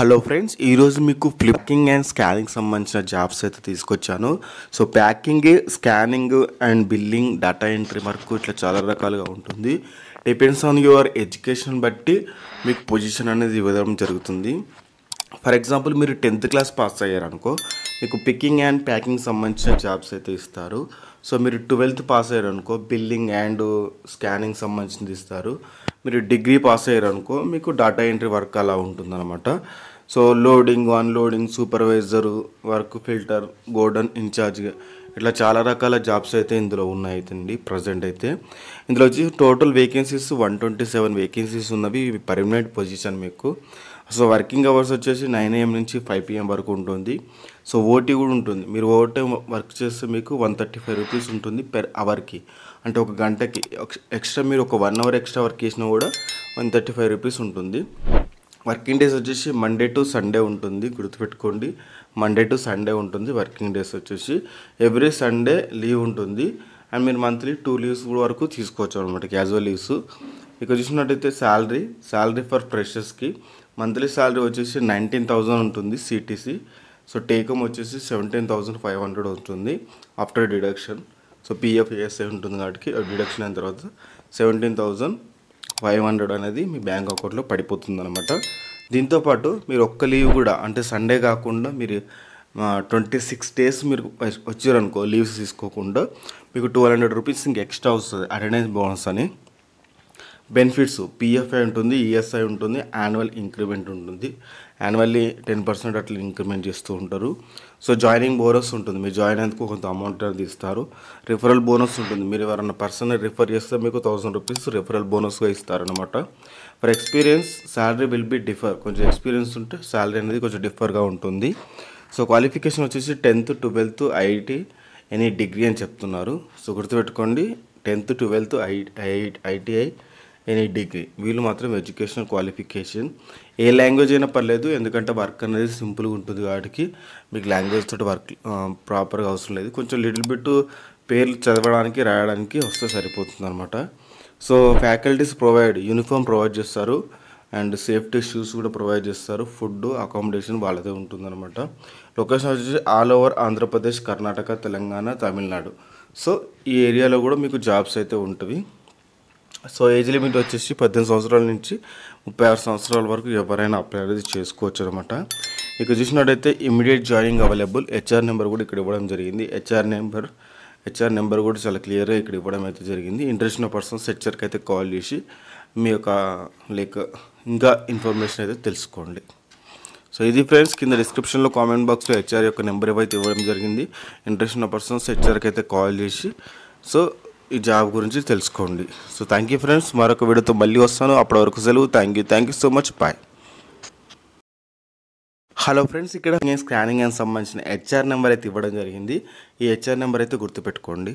hello friends ఈరోజు మీకు ఫ్లిప్కింగ్ అండ్ స్కానింగ్ సంబంధించిన జాబ్స్ అయితే తీసుకొచ్చాను so packing scanning and billing data entry వరకు ఇట్లా చాలా రకాలుగా ఉంటుంది డిపెండ్స్ ఆన్ యువర్ ఎడ్యుకేషన్ బట్టి మీకు పొజిషన్ అనేది ఇవ్వడం జరుగుతుంది ఫర్ ఎగ్జాంపుల్ మీరు టెన్త్ క్లాస్ పాస్ అయ్యారనుకో మీకు పికింగ్ అండ్ ప్యాకింగ్ సంబంధించిన జాబ్స్ అయితే ఇస్తారు సో మీరు ట్వెల్త్ పాస్ అయ్యారనుకో బిల్లింగ్ అండ్ స్కానింగ్ సంబంధించింది ఇస్తారు మీరు డిగ్రీ పాస్ అయ్యారు అనుకో మీకు డేటా ఎంట్రీ వర్క్ అలా ఉంటుందన్నమాట so loading unloading supervisor work filter godown in charge ఇట్లా చాలా రకాల జాబ్స్ అయితే ఇందులో ఉన్నాయితండి ప్రజెంట్ అయితే ఇందులో వచ్చి total vacancies one twenty seven vacancies ఉన్నవి పర్మనెంట్ పొజిషన్ మీకు సో వర్కింగ్ అవర్స్ వచ్చేసి నైన్ ఏఎం నుంచి ఫైవ్ పిఎం వరకు ఉంటుంది సో ఓటీ కూడా ఉంటుంది మీరు ఓటీ టైం వర్క్ చేస్తే మీకు వన్ థర్టీ ఫైవ్ రూపీస్ ఉంటుంది పెర్ అవర్కి అంటే ఒక గంటకి ఎక్స్ట్రా మీరు ఒక వన్ అవర్ ఎక్స్ట్రా వర్క్ చేసినా కూడా వన్ థర్టీ ఫైవ్ రూపీస్ ఉంటుంది వర్కింగ్ డేస్ వచ్చేసి మండే టు సండే ఉంటుంది గుర్తుపెట్టుకోండి మండే టు సండే ఉంటుంది వర్కింగ్ డేస్ వచ్చేసి ఎవ్రీ సండే లీవ్ ఉంటుంది అండ్ మీరు మంత్లీ టూ లీవ్స్ వరకు తీసుకోవచ్చు అనమాట క్యాజువల్ లీవ్స్ ఇక చూసినట్టయితే శాలరీ శాలరీ ఫర్ ఫ్రెషర్స్కి మంత్లీ శాలరీ వచ్చేసి నైన్టీన్ థౌజండ్ ఉంటుంది సిటీసీ సో టేకమ్ వచ్చేసి సెవెంటీన్ థౌజండ్ ఫైవ్ హండ్రెడ్ ఉంటుంది ఆఫ్టర్ డిడక్షన్ సో పిఎఫ్ఏఎస్ఏ ఉంటుంది కాబట్టి డిడక్షన్ అయిన తర్వాత సెవెంటీన్ థౌజండ్ ఫైవ్ హండ్రెడ్ అనేది మీ బ్యాంక్ అకౌంట్లో పడిపోతుంది అనమాట దీంతోపాటు మీరు ఒక్క లీవ్ కూడా అంటే సండే కాకుండా మీరు ట్వంటీ సిక్స్ డేస్ మీరు వచ్చారనుకో లీవ్స్ తీసుకోకుండా మీకు టూ హండ్రెడ్ రూపీస్ ఇంకా ఎక్స్ట్రా వస్తుంది అటెండెన్స్ బోనస్ అని బెనిఫిట్స్ పిఎఫ్ఐ ఉంటుంది ఈఎస్ఐ e ఉంటుంది యాన్యువల్ ఇంక్రిమెంట్ ఉంటుంది యాన్యువల్లీ టెన్ పర్సెంట్ అట్లా ఇంక్రిమెంట్ చేస్తూ ఉంటారు సో జాయినింగ్ బోనస్ ఉంటుంది మీరు జాయిన్ అయ్యేందుకు కొంత అమౌంట్ అనేది ఇస్తారు రిఫరల్ బోనస్ ఉంటుంది మీరు ఎవరైనా పర్సన్ రిఫర్ చేస్తే మీకు థౌసండ్ రూపీస్ రిఫరల్ బోనస్గా ఇస్తారనమాట for experience salary will be differ కొంచెం ఎక్స్పీరియన్స్ ఉంటే శాలరీ అనేది కొంచెం డిఫర్గా ఉంటుంది సో క్వాలిఫికేషన్ వచ్చేసి tenth twelfth IIT any degree అని చెప్తున్నారు సో గుర్తుపెట్టుకోండి tenth twelfth I ITI any degree వీళ్ళు మాత్రం ఎడ్యుకేషనల్ క్వాలిఫికేషన్ ఏ లాంగ్వేజ్ అయినా పర్లేదు ఎందుకంటే వర్క్ అనేది సింపుల్గా ఉంటుంది కాబట్టి మీకు లాంగ్వేజ్ తోటి వర్క్ ప్రాపర్గా అవసరం లేదు కొంచెం లిటిల్ బిట్ పేర్లు చదవడానికి రాయడానికి వస్తే సరిపోతుంది అనమాట so faculties provide uniform provide చేస్తారు అండ్ సేఫ్టీ షూస్ కూడా ప్రొవైడ్ చేస్తారు ఫుడ్ అకామిడేషన్ వాళ్ళదే ఉంటుందన్నమాట లొకేషన్ వచ్చేసి all over Andhra Pradesh Karnataka Telangana Tamil Nadu so ఈ ఏరియాలో కూడా మీకు జాబ్స్ అయితే ఉంటుంది సో ఏజ్ లిమిట్ వచ్చేసి పద్దెనిమిది సంవత్సరాల నుంచి ముప్పై ఆరు సంవత్సరాల వరకు ఎవరైనా అప్లై అనేది చేసుకోవచ్చు అనమాట ఇక చూసినట్టయితే immediate joining available HR number కూడా ఇక్కడ ఇవ్వడం జరిగింది హెచ్ఆర్ నెంబర్ హెచ్ఆర్ నెంబర్ కూడా చాలా క్లియర్గా ఇక్కడ ఇవ్వడం అయితే జరిగింది ఇంట్రెస్ట్ ఉన్న పర్సన్స్ హెచ్ఆర్కి అయితే కాల్ చేసి మీ యొక్క లైక్ ఇంకా ఇన్ఫర్మేషన్ అయితే తెలుసుకోండి సో ఇది ఫ్రెండ్స్ కింద డిస్క్రిప్షన్లో కామెంట్ బాక్స్లో హెచ్ఆర్ యొక్క నెంబర్ ఏవైతే ఇవ్వడం జరిగింది ఇంట్రెస్ట్ ఉన్న పర్సన్స్ హెచ్ఆర్కి అయితే కాల్ చేసి సో ఈ జాబ్ గురించి తెలుసుకోండి సో థ్యాంక్ యూ ఫ్రెండ్స్ మరొక వీడియోతో మళ్ళీ వస్తాను అప్పటి వరకు సెలవు thank you thank you so much bye hello friends ఇక్కడ స్కానింగ్ అని సంబంధించిన హెచ్ఆర్ నెంబర్ అయితే ఇవ్వడం జరిగింది ఈ హెచ్ఆర్ నెంబర్ అయితే గుర్తుపెట్టుకోండి